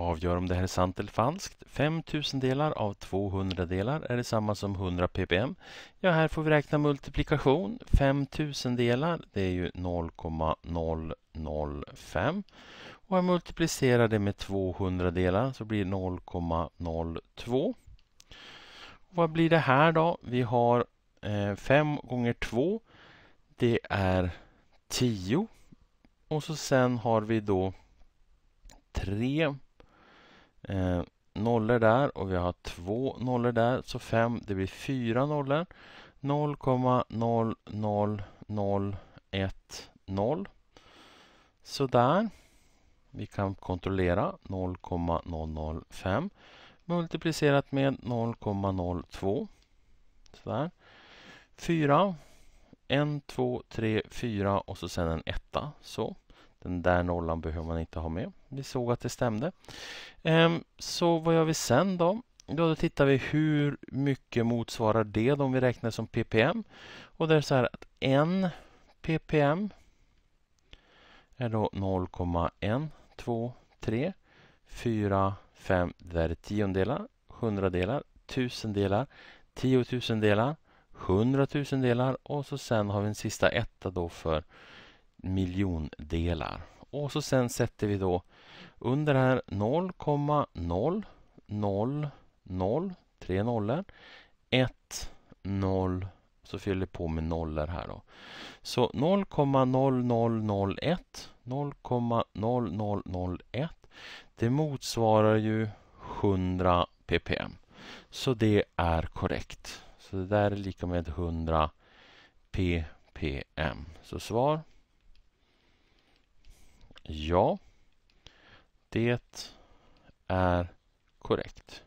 Avgör om det här är sant eller falskt. 5 tusendelar av 200 delar är detsamma som 100 ppm. Ja, här får vi räkna multiplikation. 5 tusendelar, det är ju 0,005. Och jag multiplicerar det med 200 delar så blir det 0,02. vad blir det här då? Vi har 5 eh, gånger 2. Det är 10. Och så sen har vi då 3 eh, nollor där och vi har två nollor där. Så fem, det blir fyra nollor. 0,00010. Sådär. Vi kan kontrollera 0,005 multiplicerat med 0,02. Sådär. 4, 1, 2, 3, 4 och så sedan en etta. Så. Den där nollan behöver man inte ha med. Vi såg att det stämde. Ehm, så vad gör vi sen då? Då tittar vi hur mycket motsvarar det om vi räknar som ppm. Och det är så här att en ppm är då 0,1, 4, 5, där är tiondelar, hundradelar, tusendelar, tiotusendelar, hundratusendelar och så sen har vi en sista etta då för miljondelar. Och så sen sätter vi då under här 0,0003 nollor. 1, 0, så fyller på med nollor här då. Så 0,0001, 0,0001, det motsvarar ju 100 ppm. Så det är korrekt. Så det där är lika med 100 ppm. Så svar Ja, det är korrekt.